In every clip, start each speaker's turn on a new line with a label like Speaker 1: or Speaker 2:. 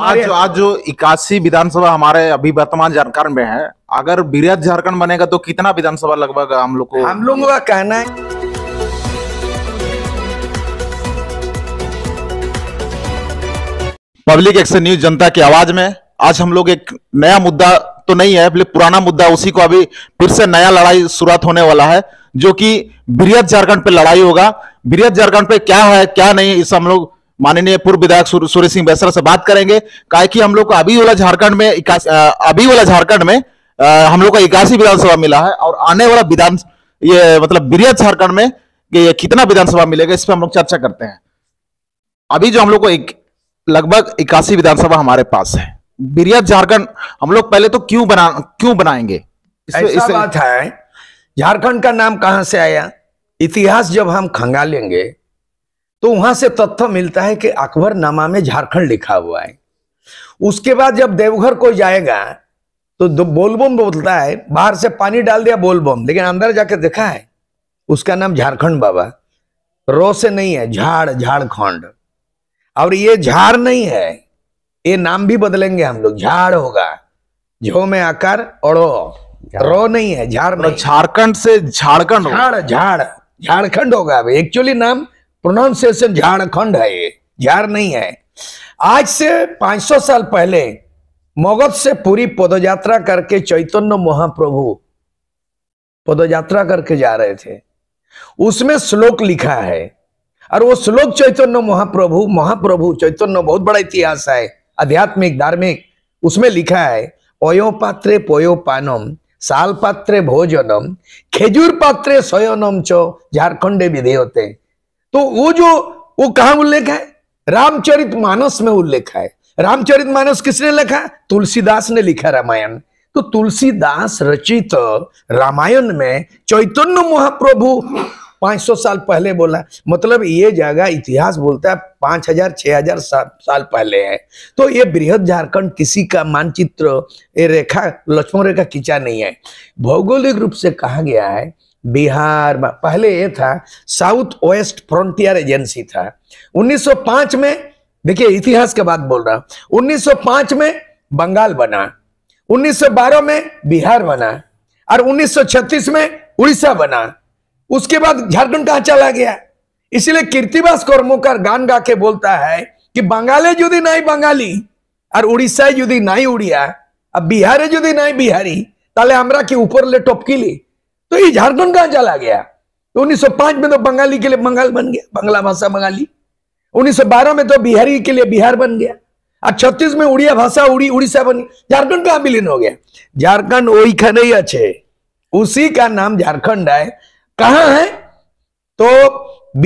Speaker 1: आज आज जो इक्यासी विधानसभा हमारे अभी वर्तमान झारखंड में है अगर बीरज झारखंड बनेगा तो कितना विधानसभा लगभग हम लोग को हम लोगों का कहना है पब्लिक एक्शन न्यूज जनता की आवाज में आज हम लोग एक नया मुद्दा तो नहीं है पुराना मुद्दा उसी को अभी फिर से नया लड़ाई शुरुआत होने वाला है जो कि बृहद झारखंड पे लड़ाई होगा बृहद झारखंड पे क्या है क्या नहीं इस हम लोग माननीय पूर्व विधायक सूर्य सिंह बैसरा से बात करेंगे काय कि हम लोग को अभी वाला झारखंड में अभी वाला झारखंड में हम लोग का इक्यासी विधानसभा मिला है और आने वाला विधान ये मतलब बिरिया झारखंड में ये कितना विधानसभा मिलेगा इस पर हम लोग चर्चा करते हैं अभी जो हम लोग को एक लगभग इक्यासी विधानसभा
Speaker 2: हमारे पास है बिरिया झारखंड हम लोग पहले तो क्यों बना क्यों बनाएंगे
Speaker 3: ऐसा इस, बात
Speaker 2: है झारखंड का नाम कहां से आया इतिहास जब हम खंगालेंगे तो वहां से तथ्य मिलता है कि अकबर नामा में झारखंड लिखा हुआ है उसके बाद जब देवघर को जाएगा तो बोलबम बोलता है बाहर से पानी डाल दिया बोलबम लेकिन अंदर जाकर देखा है उसका नाम झारखंड बाबा रो से नहीं है झाड़ झारखंड और ये झाड़ नहीं है ये नाम भी बदलेंगे हम लोग झाड़ होगा झो में आकार अड़ो रो नहीं है झाड़ मतलब झारखंड से झारखंड झाड़ झाड़ झारखंड होगा एक्चुअली नाम प्रोनाउंसिएशन झारखंड है ये झार नहीं है आज से 500 साल पहले मगध से पूरी पदयात्रा करके चैतन्य महाप्रभु पदयात्रा करके जा रहे थे उसमें श्लोक लिखा है और वो श्लोक चैतन्य महाप्रभु महाप्रभु चैतन्य बहुत बड़ा इतिहास है आध्यात्मिक धार्मिक उसमें लिखा है पयो पात्रे पयो पानम साल पात्रे भोजनम खेजूर पात्रे सयोनम चो झारखंडे विधेयते तो वो जो वो कहा उल्लेख है रामचरित मानस में उल्लेख है रामचरित मानस किसने लिखा तुलसीदास ने लिखा रामायण तो तुलसीदास रचित रामायण में चैतन्य महाप्रभु 500 साल पहले बोला मतलब ये जगह इतिहास बोलता है 5000 6000 सा, साल पहले है तो ये बृहद झारखंड किसी का मानचित्र ये रेखा लक्ष्मण रेखा खींचा नहीं है भौगोलिक रूप से कहा गया है बिहार पहले ये था साउथ वेस्ट फ्रंटियर एजेंसी था 1905 में देखिए इतिहास के बात बोल रहा हूं 1905 में बंगाल बना 1912 में बिहार बना और 1936 में उड़ीसा बना उसके बाद झारखंड कहा चला गया इसलिए कीर्तिवास कर्मोकर गान गा के बोलता है कि बंगाले जुदी नहीं बंगाली और उड़ीसा जुदी नहीं उड़िया अब बिहारे जुदी नहीं बिहारी ताले हमरा की ऊपर ले ली तो ये झारखंड कहां चला गया तो 1905 में तो बंगाली के लिए बंगाल बन गया बंगला भाषा बंगाली 1912 में तो बिहारी के लिए बिहार बन गया और छत्तीस में उड़िया भाषा उड़ी उड़ीसा बन गया झारखंड कहां विलीन हो गया झारखंड वही ही अच्छे उसी का नाम झारखंड है कहा है तो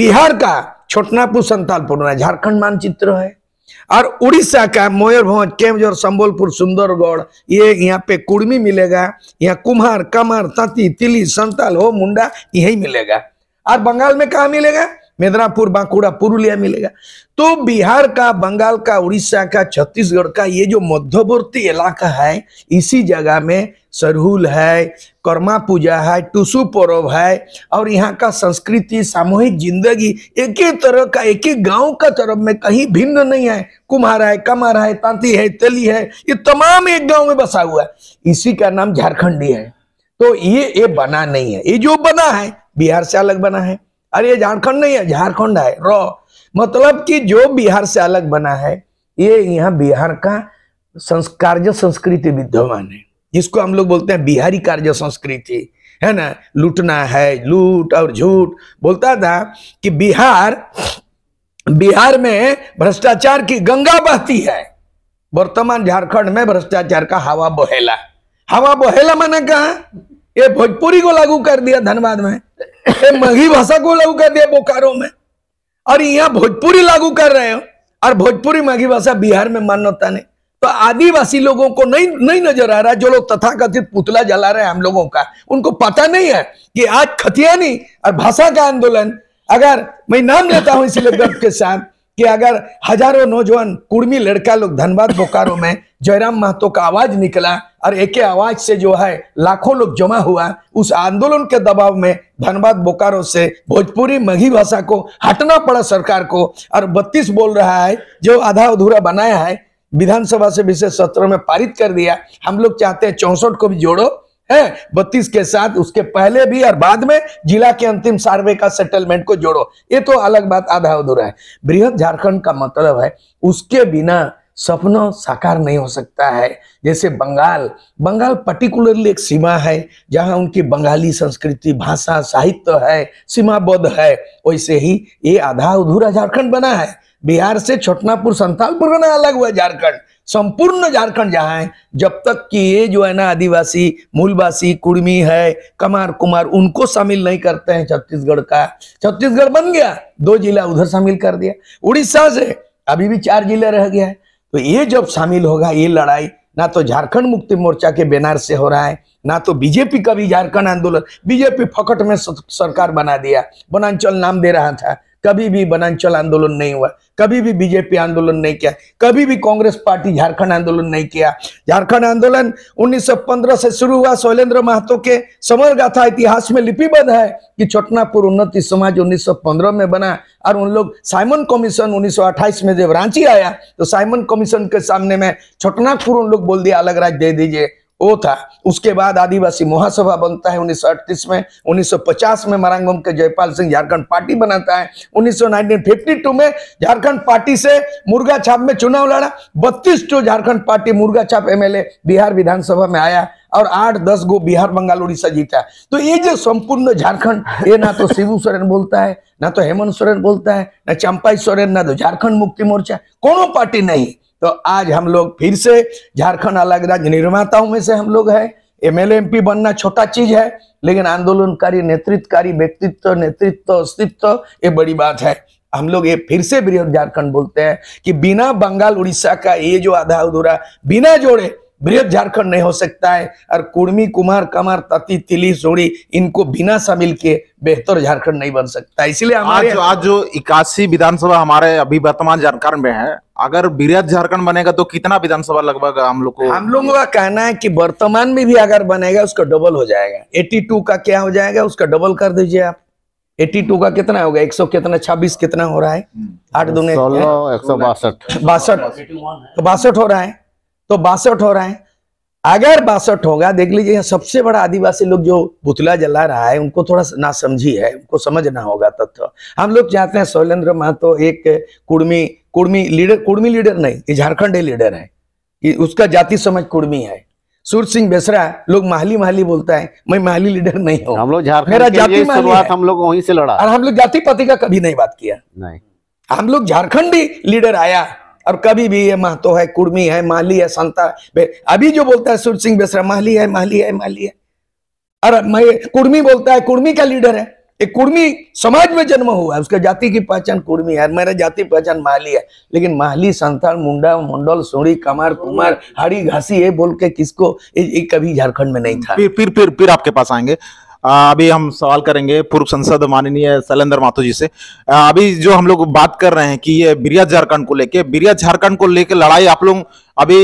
Speaker 2: बिहार का छोटनापुर संतालपुर झारखंड मानचित्र है और उड़ीसा का मयूरभंज केमजोर संबलपुर सुंदरगढ़ ये यहाँ पे कुर्मी मिलेगा यहाँ कुम्हार कमर तती तिली संताल हो मुंडा यही मिलेगा और बंगाल में कहा मिलेगा मेदनापुर बांकुड़ा पुरुलिया मिलेगा तो बिहार का बंगाल का उड़ीसा का छत्तीसगढ़ का ये जो मध्यवर्ती इलाका है इसी जगह में सरहुल है कर्मा पूजा है टुसु पर्व है और यहाँ का संस्कृति सामूहिक जिंदगी एक ही तरह का एक ही गांव का तरफ में कहीं भिन्न नहीं है कुम्हार है कमार है तांती है तली है ये तमाम एक गाँव में बसा हुआ है इसी का नाम झारखंडी है तो ये ये बना नहीं है ये जो बना है बिहार से अलग बना है अरे ये झारखंड नहीं है झारखंड है रो मतलब कि जो बिहार से अलग बना है ये यहाँ बिहार का कार्य संस्कृति विद्यमान है जिसको हम लोग बोलते हैं बिहारी कार्य संस्कृति है ना लूटना है लूट और झूठ बोलता था कि बिहार बिहार में भ्रष्टाचार की गंगा बहती है वर्तमान झारखंड में भ्रष्टाचार का हवा बहेला हवा बहेला मैंने कहा ये भोजपुरी को लागू कर दिया धनबाद में ये मघी भाषा को लागू कर दिया बोकारो में और यहाँ भोजपुरी लागू कर रहे हो और भोजपुरी मघी भाषा बिहार में मान्यता नहीं तो आदिवासी लोगों को नहीं नहीं नजर आ रहा जो लोग तथाकथित पुतला जला रहे हैं हम लोगों का उनको पता नहीं है कि आज खतियानी और भाषा का आंदोलन अगर मैं नाम लेता हूं इसलिए गर्व के साथ कि अगर हजारों नौजवान कुर्मी लड़का लोग धनबाद बोकारो में जयराम महतो का आवाज निकला और एक आवाज से जो है लाखों लोग जमा हुआ उस आंदोलन के दबाव में धनबाद बोकारो से भोजपुरी मघी भाषा को हटना पड़ा सरकार को और बत्तीस बोल रहा है जो आधा अधूरा बनाया है विधानसभा से विशेष सत्र में पारित कर दिया हम लोग चाहते हैं चौसठ को भी जोड़ो है बत्तीस के साथ उसके पहले भी और बाद में जिला के अंतिम सर्वे का सेटलमेंट को जोड़ो ये तो अलग बात आधा अधूरा है बृहद झारखंड का मतलब है उसके बिना सपना साकार नहीं हो सकता है जैसे बंगाल बंगाल पर्टिकुलरली एक सीमा है जहां उनकी बंगाली संस्कृति भाषा साहित्य है सीमाबद्ध है वैसे ही ये आधा अधूरा झारखंड बना है बिहार से छोटनापुर संताल बना अलग हुआ झारखंड संपूर्ण झारखंड जहाँ है जब तक कि ये जो है ना आदिवासी मूलवासी कुर्मी है कमार कुमार उनको शामिल नहीं करते हैं छत्तीसगढ़ का छत्तीसगढ़ बन गया दो जिला उधर शामिल कर दिया उड़ीसा से अभी भी चार जिला रह गया है तो ये जब शामिल होगा ये लड़ाई ना तो झारखंड मुक्ति मोर्चा के बैनर से हो रहा है ना तो बीजेपी का भी झारखंड आंदोलन बीजेपी फकट में सरकार बना दिया वनांचल नाम दे रहा था कभी भी बनांचल आंदोलन नहीं हुआ कभी भी बीजेपी आंदोलन नहीं किया कभी भी कांग्रेस पार्टी झारखंड आंदोलन नहीं किया झारखंड आंदोलन 1915 से शुरू हुआ शैलेंद्र महतो के समर गाथा इतिहास में लिपिबद्ध है कि छोटनापुर उन्नति समाज 1915 में बना और उन लोग साइमन कमीशन 1928 में जब रांची आया तो साइमन कमीशन के सामने में छोटनापुर उन लोग बोल दिया अलग राज्य दे दीजिए वो था उसके बाद आदिवासी महासभा बनता है 1938 में 1950 में मरांगम के जयपाल सिंह झारखंड पार्टी बनाता है 1952 में झारखंड पार्टी से मुर्गा छाप में चुनाव लड़ा बत्तीस जो झारखंड पार्टी मुर्गा छाप एमएलए बिहार विधानसभा में आया और आठ दस गो बिहार बंगाल उड़ीसा जीता तो ये जो संपूर्ण झारखंड ये ना तो शिव सोरेन बोलता है ना तो हेमंत सोरेन बोलता है ना चंपाई सोरेन ना तो झारखंड मुक्ति मोर्चा कोनो पार्टी नहीं तो आज हम लोग फिर से झारखंड अलग राज्य निर्माताओं में से हम लोग है एम एमपी बनना छोटा चीज है लेकिन आंदोलनकारी नेतृत्वकारी व्यक्तित्व नेतृत्व अस्तित्व ये बड़ी बात है हम लोग ये फिर से बृहद झारखंड बोलते हैं कि बिना बंगाल उड़ीसा का ये जो आधा अधूरा बिना जोड़े बृहद झारखंड नहीं हो सकता है और कुर्मी कुमार कमार तती तिली सोड़ी इनको बिना शामिल के बेहतर झारखंड नहीं बन सकता इसलिए हमारे आज, आज
Speaker 1: जो इक्यासी विधानसभा हमारे अभी वर्तमान झारखंड में है अगर बृहद झारखंड बनेगा तो कितना विधानसभा लगभग हम लोग
Speaker 2: को हम लोगों का कहना है कि वर्तमान में भी अगर बनेगा उसका डबल हो जाएगा एटी टू का क्या हो जाएगा उसका डबल कर दीजिए आप 82 टू का कितना होगा एक सौ कितना छब्बीस कितना हो रहा है आठ दूने बासठ बासठ हो रहा है तो बासठ हो रहा है अगर बासठ होगा देख लीजिए सबसे बड़ा आदिवासी लोग जो पुतला जला रहा है उनको थोड़ा ना समझी है उनको समझना होगा तथ्य हम लोग चाहते हैं शैलेंद्र महतो एक कुर्मी कुर्मी लीडर कुर्मी लीडर नहीं ये झारखंड लीडर है उसका जाति समझ कुर्मी है सूर सिंह बेसरा लोग माहली माहली बोलता है मैं माहली लीडर नहीं हूँ हम लोग झारखंड हम लोग वहीं से लड़ा और हम लोग जाति पति का कभी नहीं बात किया नहीं हम लोग झारखंड लीडर आया और कभी भी ये महतो है कुर्मी है माली है संता है अभी जो बोलता है सूर्य सिंह बेसरा माली है माली है माली है और मैं कुर्मी बोलता है कुर्मी का लीडर है एक कुर्मी समाज में जन्म हुआ है उसका जाति की पहचान कुर्मी है मेरा जाति पहचान माली है लेकिन माली संथाल मुंडा मंडल सोड़ी कमार कुमार हरी घासी ये बोल के किसको ये, ये कभी झारखंड में नहीं था फिर
Speaker 1: फिर फिर फिर आपके पास आएंगे अभी हम सवाल करेंगे पूर्व संसद माननीय शैलेंद्र माथो जी से अभी जो हम लोग बात कर रहे हैं कि ये बिरिया झारखंड को लेके बिरिया झारखंड को लेके लड़ाई आप लोग अभी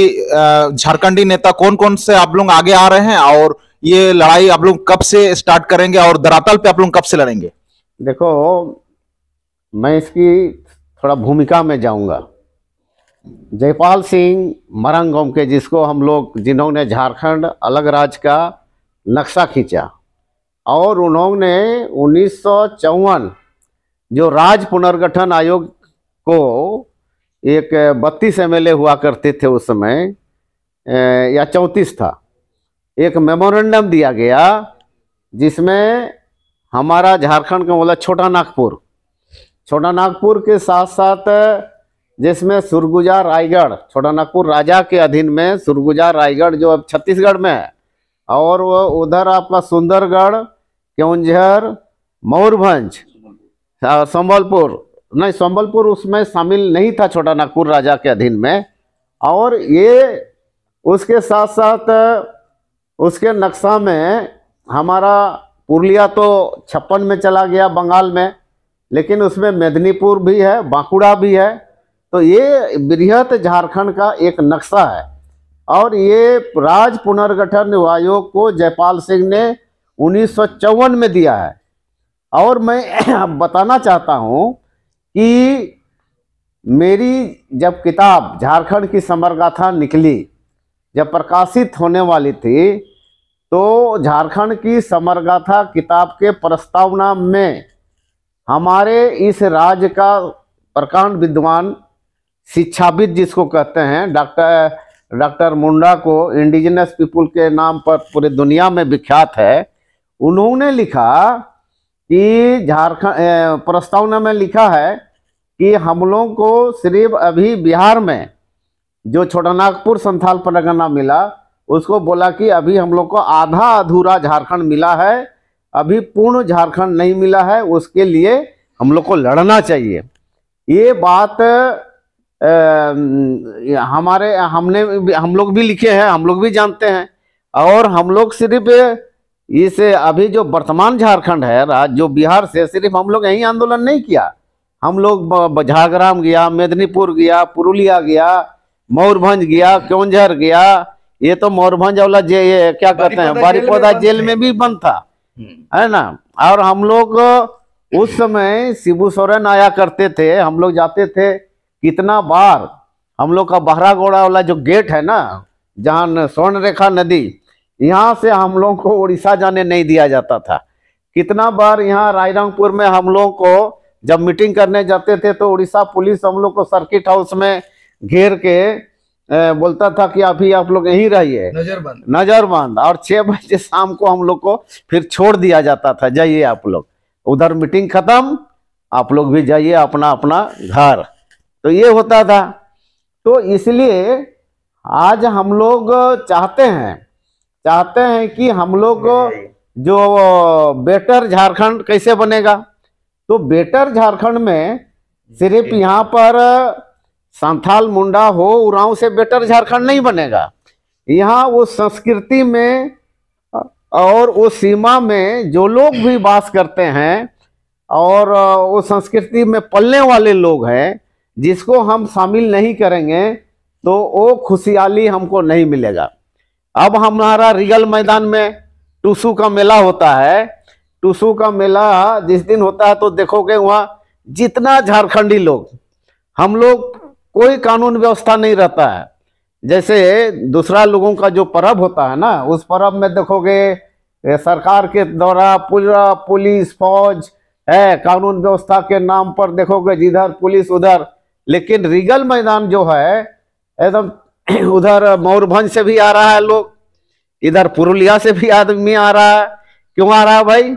Speaker 1: झारखंडी नेता कौन कौन से आप लोग आगे आ रहे हैं और ये लड़ाई आप लोग कब से स्टार्ट करेंगे और धरातल पे आप लोग कब से लड़ेंगे
Speaker 3: देखो मैं इसकी थोड़ा भूमिका में जाऊंगा जयपाल सिंह मरंगोम के जिसको हम लोग जिन्होंने झारखंड अलग राज्य का नक्शा खींचा और उन्होंने उन्नीस जो राज पुनर्गठन आयोग को एक बत्तीस एम हुआ करते थे उस समय या चौंतीस था एक मेमोरेंडम दिया गया जिसमें हमारा झारखंड का बोला छोटा नागपुर छोटा नागपुर के साथ साथ जिसमें सुरगुजा रायगढ़ छोटा नागपुर राजा के अधीन में सुरगुजा रायगढ़ जो अब छत्तीसगढ़ में है और वो उधर आपका सुंदरगढ़ केवंझर मयूरभंज संबलपुर नहीं संबलपुर उसमें शामिल नहीं था छोटा नागपुर राजा के अधीन में और ये उसके साथ साथ उसके नक्शा में हमारा पुरलिया तो छप्पन में चला गया बंगाल में लेकिन उसमें मेदिनीपुर भी है बांकुड़ा भी है तो ये बृहत झारखंड का एक नक्शा है और ये राज पुनर्गठन आयोग को जयपाल सिंह ने उन्नीस में दिया है और मैं बताना चाहता हूँ कि मेरी जब किताब झारखंड की समरगाथा निकली जब प्रकाशित होने वाली थी तो झारखंड की समरगाथा किताब के प्रस्तावना में हमारे इस राज्य का प्रकांड विद्वान शिक्षाविद जिसको कहते हैं डॉक्टर डॉक्टर मुंडा को इंडिजिनस पीपुल के नाम पर पूरे दुनिया में विख्यात है उन्होंने लिखा कि झारखंड प्रस्तावना में लिखा है कि हम लोगों को सिर्फ अभी बिहार में जो छोटा नागपुर संथाल परगना मिला उसको बोला कि अभी हम लोग को आधा अधूरा झारखंड मिला है अभी पूर्ण झारखंड नहीं मिला है उसके लिए हम लोग को लड़ना चाहिए ये बात आ, हमारे हमने हम लोग भी लिखे हैं हम लोग भी जानते हैं और हम लोग सिर्फ इस अभी जो वर्तमान झारखंड है राज जो बिहार से सिर्फ हम लोग यही आंदोलन नहीं किया हम लोग झाग्राम गया मेदनीपुर गया पुरुलिया गया मयूरभंज गया क्योंझर गया ये तो मयूरभंज वाला जे क्या कहते हैं बारीपौदा जेल में भी बंद था हम्म। है ना और हम लोग उस समय शिबू सोरेन आया करते थे हम लोग जाते थे कितना बार हम लोग का बहरा घोड़ा वाला जो गेट है ना जहाँ स्वर्ण रेखा नदी यहाँ से हम लोग को उड़ीसा जाने नहीं दिया जाता था कितना बार यहाँ रायरंगपुर में हम लोग को जब मीटिंग करने जाते थे तो उड़ीसा पुलिस हम लोग को सर्किट हाउस में घेर के बोलता था कि अभी आप लोग यहीं रहिए नजरबंद नजरबंद और छह बजे शाम को हम लोग को फिर छोड़ दिया जाता था जाइए आप लोग उधर मीटिंग खत्म आप लोग भी जाइए अपना अपना घर तो ये होता था तो इसलिए आज हम लोग चाहते हैं चाहते हैं कि हम लोग जो बेटर झारखंड कैसे बनेगा तो बेटर झारखंड में सिर्फ यहाँ पर संथाल मुंडा हो उराव से बेटर झारखंड नहीं बनेगा यहाँ वो संस्कृति में और वो सीमा में जो लोग भी बास करते हैं और वो संस्कृति में पलने वाले लोग हैं जिसको हम शामिल नहीं करेंगे तो वो खुशहाली हमको नहीं मिलेगा अब हमारा रिगल मैदान में टूसू का मेला होता है टूसू का मेला जिस दिन होता है तो देखोगे वहाँ जितना झारखंडी लोग हम लोग कोई कानून व्यवस्था नहीं रहता है जैसे दूसरा लोगों का जो पर्व होता है ना उस पर्व में देखोगे सरकार के द्वारा पूरा पुलिस फौज है कानून व्यवस्था के नाम पर देखोगे जिधर पुलिस उधर लेकिन रिगल मैदान जो है एकदम उधर मयूरभ से भी आ रहा है लोग इधर पुरुलिया से भी आदमी आ रहा है क्यों आ रहा है भाई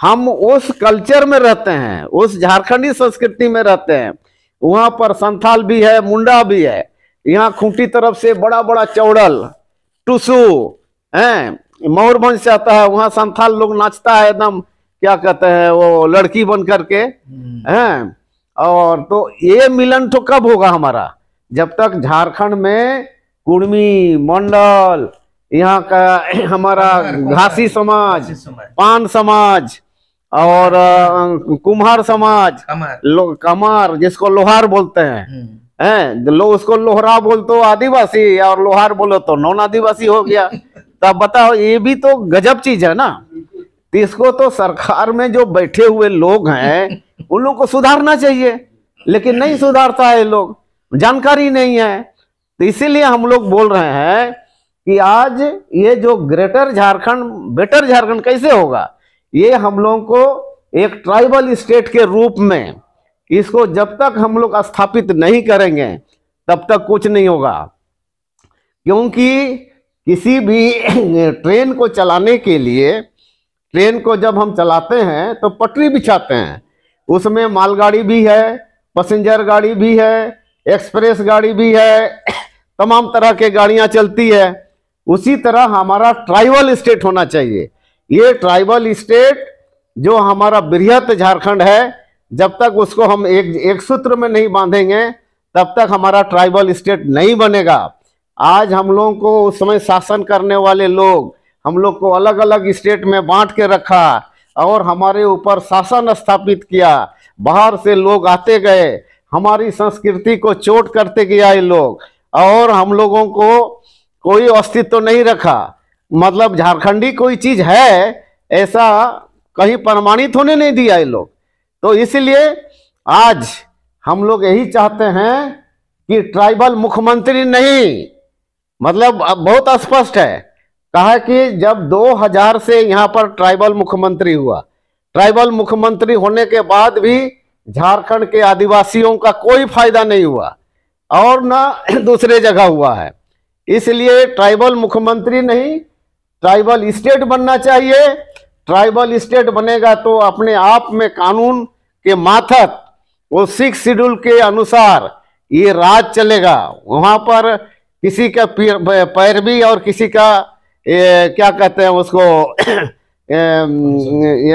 Speaker 3: हम उस कल्चर में रहते हैं उस झारखंडी संस्कृति में रहते हैं वहां पर संथाल भी है मुंडा भी है यहाँ खूंटी तरफ से बड़ा बड़ा चौड़ल टुसू है मयूरभ से आता है वहाँ संथाल लोग नाचता है एकदम क्या कहते हैं वो लड़की बन करके हम्म। हैं और तो ये मिलन तो कब होगा हमारा जब तक झारखंड में कुर्मी मंडल यहाँ का हमारा घासी समाज पान समाज और कुम्हार समाज कमार, कमार जिसको लोहार बोलते हैं हम्म। हैं लोग उसको लोहरा बोल तो आदिवासी और लोहार बोलो तो नॉन आदिवासी हो गया तब बताओ ये भी तो गजब चीज है ना इसको तो सरकार में जो बैठे हुए लोग हैं उन लोगों को सुधारना चाहिए लेकिन नहीं सुधारता है लोग जानकारी नहीं है तो इसीलिए हम लोग बोल रहे हैं कि आज ये जो ग्रेटर झारखंड बेटर झारखंड कैसे होगा ये हम लोगों को एक ट्राइबल स्टेट के रूप में इसको जब तक हम लोग स्थापित नहीं करेंगे तब तक कुछ नहीं होगा क्योंकि किसी भी ट्रेन को चलाने के लिए ट्रेन को जब हम चलाते हैं तो पटरी बिछाते हैं उसमें मालगाड़ी भी है पैसेंजर गाड़ी भी है एक्सप्रेस गाड़ी भी है तमाम तरह के गाड़ियां चलती है उसी तरह हमारा ट्राइबल स्टेट होना चाहिए ये ट्राइबल स्टेट जो हमारा बृहत झारखंड है जब तक उसको हम एक एक सूत्र में नहीं बांधेंगे तब तक हमारा ट्राइबल स्टेट नहीं बनेगा आज हम लोगों को उस समय शासन करने वाले लोग हम लोग को अलग अलग स्टेट में बांट के रखा और हमारे ऊपर शासन स्थापित किया बाहर से लोग आते गए हमारी संस्कृति को चोट करते गया ये लोग और हम लोगों को कोई अस्तित्व तो नहीं रखा मतलब झारखंडी कोई चीज़ है ऐसा कहीं प्रमाणित होने नहीं दिया ये लोग तो इसलिए आज हम लोग यही चाहते हैं कि ट्राइबल मुख्यमंत्री नहीं मतलब बहुत स्पष्ट है कहा कि जब 2000 से यहाँ पर ट्राइबल मुख्यमंत्री हुआ ट्राइबल मुख्यमंत्री होने के बाद भी झारखंड के आदिवासियों का कोई फायदा नहीं हुआ और ना दूसरे जगह हुआ है इसलिए ट्राइबल मुख्यमंत्री नहीं ट्राइबल स्टेट बनना चाहिए ट्राइबल स्टेट बनेगा तो अपने आप में कानून के माथक वो सिक्स शेड्यूल के अनुसार ये राज चलेगा वहाँ पर किसी का पैरवी और किसी का ये क्या कहते हैं उसको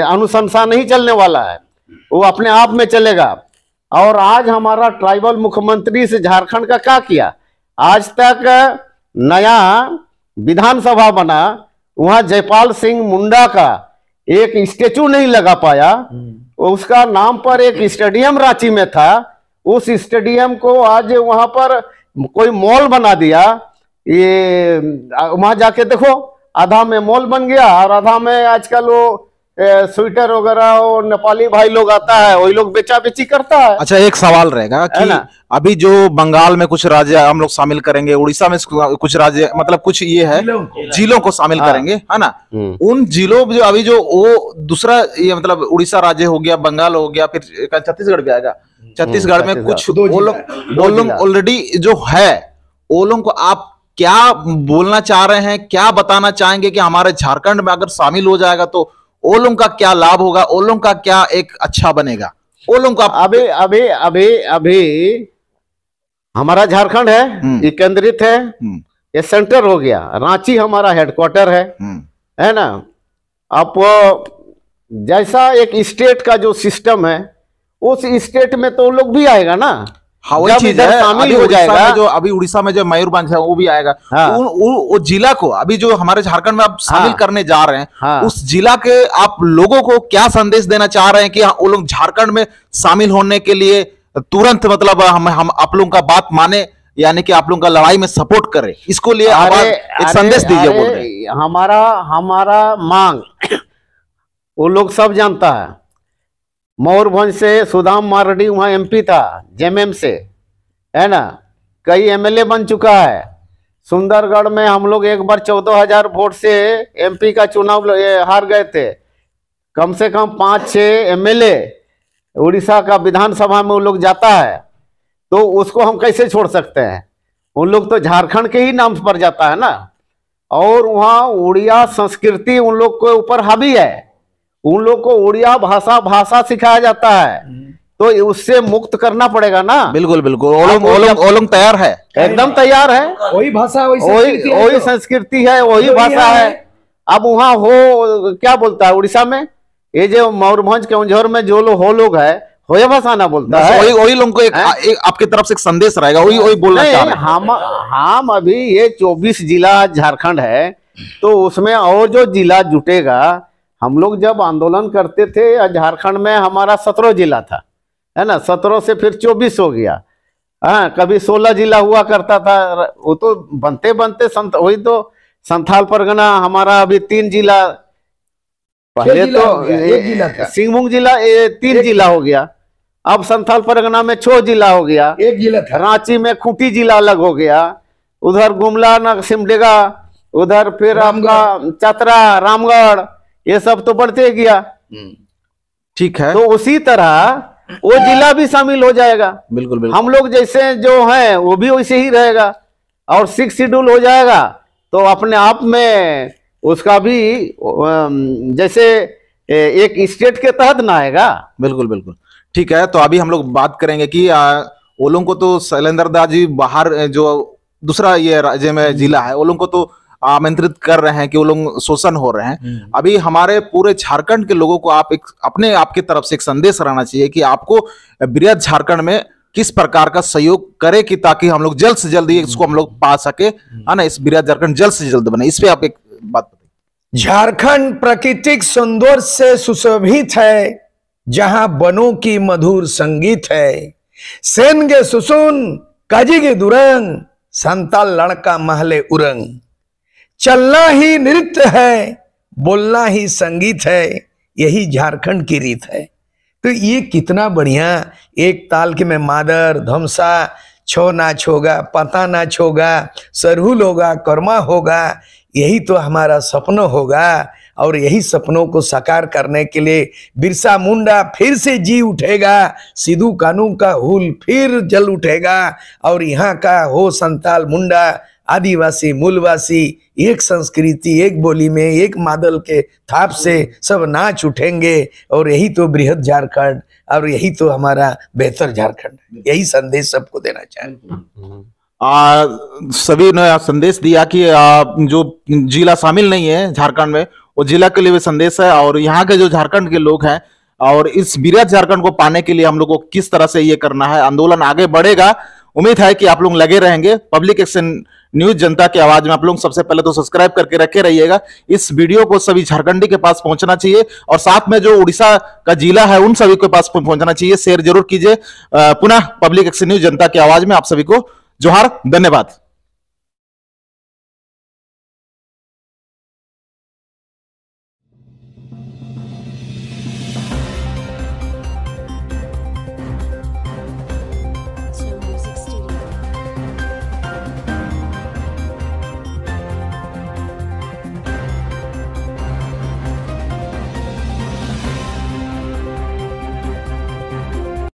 Speaker 3: अनुशंसा नहीं चलने वाला है वो अपने आप में चलेगा और आज हमारा ट्राइबल मुख्यमंत्री से झारखंड का क्या किया आज तक नया विधानसभा बना वहां जयपाल सिंह मुंडा का एक स्टेचू नहीं लगा पाया हम्म। उसका नाम पर एक स्टेडियम रांची में था उस स्टेडियम को आज वहां पर कोई मॉल बना दिया ये वहाँ जाके देखो आधा में मॉल बन गया और आधा में आजकल वो स्वेटर वगैरह और नेपाली भाई लोग आता है वही लोग बेचा बेची करता है
Speaker 1: अच्छा एक सवाल रहेगा कि अभी जो बंगाल में कुछ राज्य हम लोग शामिल करेंगे उड़ीसा में कुछ राज्य मतलब कुछ ये है जिलों को शामिल हाँ। करेंगे है ना हम्म। उन जिलों जो अभी जो वो दूसरा ये मतलब उड़ीसा राज्य हो गया बंगाल हो गया फिर छत्तीसगढ़ भी आएगा हम्म, छत्तीसगढ़ में कुछ ऑलरेडी जो है ओलों को आप क्या बोलना चाह रहे हैं क्या बताना चाहेंगे कि हमारे झारखंड में अगर शामिल हो जाएगा
Speaker 3: तो ओलों का क्या लाभ होगा ओलों का क्या एक अच्छा बनेगा ओलों का अभी अभी अभी अभी हमारा झारखंड है हम्म। ये केंद्रित है हम्म। ये सेंटर हो गया रांची हमारा हेडक्वार्टर है हम्म। है ना आप जैसा एक स्टेट का जो सिस्टम है उस स्टेट में तो लोग भी आएगा ना
Speaker 2: हाँ, शामिल हो जाएगा जो
Speaker 1: अभी उड़ीसा में जो मयूरभंज है वो भी आएगा हाँ। तो वो जिला को अभी जो हमारे झारखंड में आप शामिल हाँ। करने जा रहे हैं हाँ। उस जिला के आप लोगों को क्या संदेश देना चाह रहे हैं कि वो लोग झारखंड में शामिल होने के लिए तुरंत मतलब हम हम आप लोगों का बात माने यानी कि आप लोगों का लड़ाई में सपोर्ट करे
Speaker 3: इसको लिए एक संदेश दीजिए बोल हमारा हमारा मांग वो लोग सब जानता है मयूरभंज से सुदाम मारडी वहाँ एमपी था जेएमएम से है ना कई एमएलए बन चुका है सुंदरगढ़ में हम लोग एक बार चौदह हजार वोट से एमपी का चुनाव हार गए थे कम से कम पाँच छः एमएलए उड़ीसा का विधानसभा में वो लोग जाता है तो उसको हम कैसे छोड़ सकते हैं उन लोग तो झारखंड के ही नाम पर जाता है ना और वहाँ उड़िया संस्कृति उन लोग के ऊपर हावी है उन लोग को उड़िया भाषा भाषा सिखाया जाता है हम्म। तो उससे मुक्त करना पड़ेगा ना बिल्कुल
Speaker 1: बिल्कुल ओलंग ओलंग ओलंग तैयार
Speaker 3: है एकदम तैयार है वही भाषा
Speaker 2: वही वही
Speaker 3: संस्कृति है वही तो। भाषा है अब वहाँ हो क्या बोलता है उड़ीसा में ये जो मयूरभंज केवंझोर में जो लोग हो लोग है ये भाषा ना बोलता है वही वही लोगों को एक, एक
Speaker 1: आपकी तरफ से एक संदेश रहेगा वही वही बोलना चाह
Speaker 3: हम हम अभी ये 24 जिला झारखंड है तो उसमें और जो जिला जुटेगा हम लोग जब आंदोलन करते थे झारखंड में हमारा सत्रह जिला था है ना सत्रह से फिर चौबीस हो गया आ, हाँ, कभी सोलह जिला हुआ करता था वो तो बनते बनते संत वही तो संथाल परगना हमारा अभी तीन जिला
Speaker 2: पहले तो
Speaker 3: सिंहभूम जिला ए, तीन जिला हो गया अब संथाल परगना में छह जिला हो गया एक जिला था रांची में खूंटी जिला अलग हो गया उधर गुमला न सिमडेगा उधर फिर आपका चतरा रामगढ़ ये सब तो बढ़ते गया हम्म। ठीक है तो उसी तरह वो जिला भी शामिल हो जाएगा बिल्कुल बिल्कुल हम लोग जैसे जो है वो भी वैसे ही रहेगा और सिक्स शेड्यूल हो जाएगा तो अपने आप में उसका भी जैसे एक स्टेट के तहत ना आएगा बिल्कुल बिल्कुल ठीक है तो अभी हम लोग
Speaker 1: बात करेंगे कि वो लोग को तो शैलेंद्र दास जी बाहर जो दूसरा ये राज्य में जिला है वो लोग को तो आमंत्रित कर रहे हैं कि वो लोग शोषण हो रहे हैं हम्म। अभी हमारे पूरे झारखंड के लोगों को आप एक अपने आपकी तरफ से एक संदेश रहना चाहिए कि आपको बृहद झारखंड में किस प्रकार का सहयोग करे कि ताकि हम लोग जल्द से जल्द इसको हम लोग पा सके हम्म। है ना इस बृहद झारखंड जल्द से जल्द बने इस पर आप एक
Speaker 2: बात झारखंड प्राकृतिक सौंदर्य से सुशोभित है जहां बनों की मधुर संगीत है सेन गे सुसुन काजी के दुरंग संताल लड़का महले उरंग चलना ही नृत्य है बोलना ही संगीत है यही झारखंड की रीत है तो ये कितना बढ़िया एक ताल के में मादर धमसा छो नाच होगा पता नाच होगा सरहुल होगा कर्मा होगा यही तो हमारा सपना होगा और यही सपनों को साकार करने के लिए बिरसा मुंडा फिर से जी उठेगा सिद्धू कानू का हुल फिर जल उठेगा और यहाँ का हो संताल मुंडा आदिवासी मूलवासी एक संस्कृति एक बोली में एक मादल के थाप से सब नाच उठेंगे और यही तो बृहद झारखंड और यही तो हमारा बेहतर झारखंड यही संदेश सबको देना चाहेंगे आ, सभी ने
Speaker 1: संदेश दिया कि आ, जो जिला शामिल नहीं है झारखंड में वो जिला के लिए भी संदेश है और यहाँ के जो झारखंड के लोग हैं और इस बीरत झारखंड को पाने के लिए हम लोग को किस तरह से ये करना है आंदोलन आगे बढ़ेगा उम्मीद है कि आप लोग लगे रहेंगे पब्लिक एक्शन न्यूज जनता की आवाज में आप लोग सबसे पहले तो सब्सक्राइब करके रखे रहिएगा इस वीडियो को सभी झारखंडी के पास पहुंचना चाहिए और साथ में जो उड़ीसा का जिला है उन सभी के पास पहुंचना चाहिए शेयर जरूर कीजिए
Speaker 3: पुनः पब्लिक एक्शन न्यूज जनता की आवाज में आप सभी को जोहार धन्यवाद